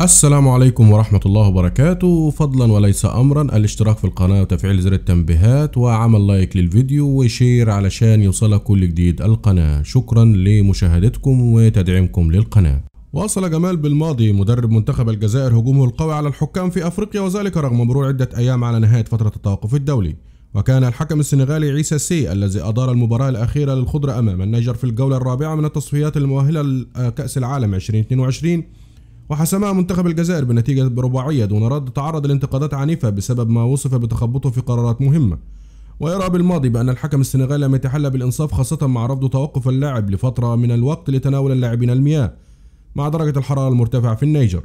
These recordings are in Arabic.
السلام عليكم ورحمة الله وبركاته فضلا وليس أمرا الاشتراك في القناة وتفعيل زر التنبيهات وعمل لايك للفيديو وشير علشان يوصلك كل جديد القناة شكرا لمشاهدتكم وتدعيمكم للقناة واصل جمال بالماضي مدرب منتخب الجزائر هجومه القوي على الحكام في أفريقيا وذلك رغم مرور عدة أيام على نهاية فترة التوقف الدولي وكان الحكم السنغالي عيسى سي الذي أدار المباراة الأخيرة للخضر أمام النيجر في الجولة الرابعة من التصفيات المؤهلة لكأس العالم 2022 وحسمها منتخب الجزائر بنتيجة رباعية دون رد تعرض لانتقادات عنيفة بسبب ما وصف بتخبطه في قرارات مهمة ويرى بالماضي بأن الحكم السنغالي لم يتحلى بالإنصاف خاصة مع رفض توقف اللاعب لفترة من الوقت لتناول اللاعبين المياه مع درجة الحرارة المرتفعة في النيجر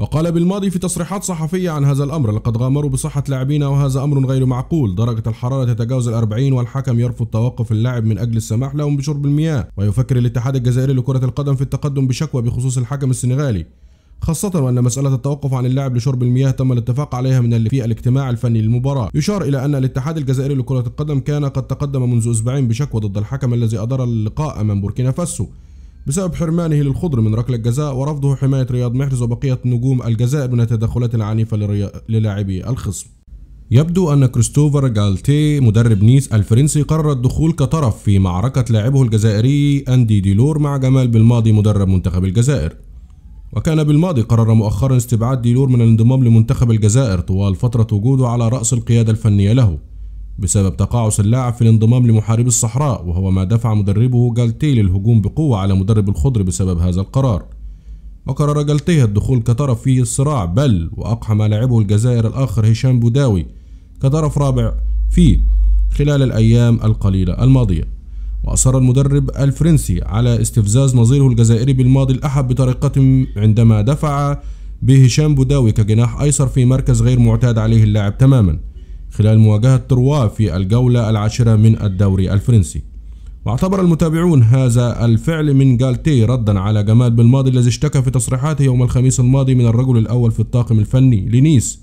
وقال بالماضي في تصريحات صحفية عن هذا الأمر لقد غامروا بصحة لاعبينا وهذا أمر غير معقول درجة الحرارة تتجاوز الأربعين والحكم يرفض توقف اللاعب من أجل السماح لهم بشرب المياه ويفكر الاتحاد الجزائري لكرة القدم في التقدم بشكوى بخصوص الحكم السنغالي خاصة وأن مسألة التوقف عن اللاعب لشرب المياه تم الاتفاق عليها من في الاجتماع الفني للمباراة. يشار إلى أن الاتحاد الجزائري لكرة القدم كان قد تقدم منذ أسبوعين بشكوى ضد الحكم الذي أدار اللقاء أمام بوركينا فاسو بسبب حرمانه للخضر من ركلة جزاء ورفضه حماية رياض محرز وبقية نجوم الجزائر من التدخلات العنيفة للاعبي الخصم يبدو أن كريستوفر جالتي مدرب نيس الفرنسي قرر الدخول كطرف في معركة لاعبه الجزائري أندي ديلور مع جمال بالماضي مدرب منتخب الجزائر وكان بالماضي قرر مؤخرا استبعاد ديلور من الانضمام لمنتخب الجزائر طوال فترة وجوده على رأس القيادة الفنية له بسبب تقاعس اللاعب في الانضمام لمحاربي الصحراء وهو ما دفع مدربه جالتي للهجوم بقوة على مدرب الخضر بسبب هذا القرار وقرر جالتيه الدخول كطرف فيه الصراع بل وأقحم لاعبه الجزائر الآخر هشام بوداوي كطرف رابع فيه خلال الأيام القليلة الماضية وأصر المدرب الفرنسي على استفزاز نظيره الجزائري بالماضي الأحد بطريقة عندما دفع بهشام بوداوي كجناح أيسر في مركز غير معتاد عليه اللاعب تماماً خلال مواجهة تروا في الجولة العاشرة من الدوري الفرنسي واعتبر المتابعون هذا الفعل من جالتي ردا على جمال بالماضي الذي اشتكى في تصريحاته يوم الخميس الماضي من الرجل الأول في الطاقم الفني لنيس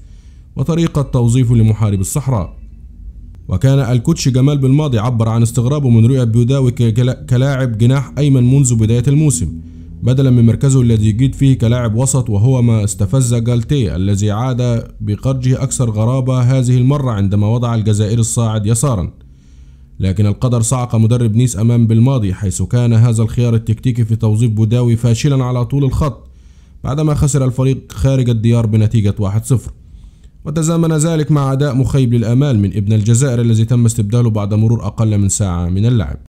وطريقة توظيفه لمحارب الصحراء وكان الكوتش جمال بالماضي عبر عن استغرابه من رؤية بيوداوي كلاعب جناح أيمن منذ بداية الموسم بدلا من مركزه الذي جيد فيه كلاعب وسط وهو ما استفز جالتي الذي عاد بقرجه أكثر غرابة هذه المرة عندما وضع الجزائر الصاعد يسارا لكن القدر صعق مدرب نيس أمام بالماضي حيث كان هذا الخيار التكتيكي في توظيف بوداوي فاشلا على طول الخط بعدما خسر الفريق خارج الديار بنتيجة 1-0 وتزامن ذلك مع أداء مخيب للآمال من ابن الجزائر الذي تم استبداله بعد مرور أقل من ساعة من اللعب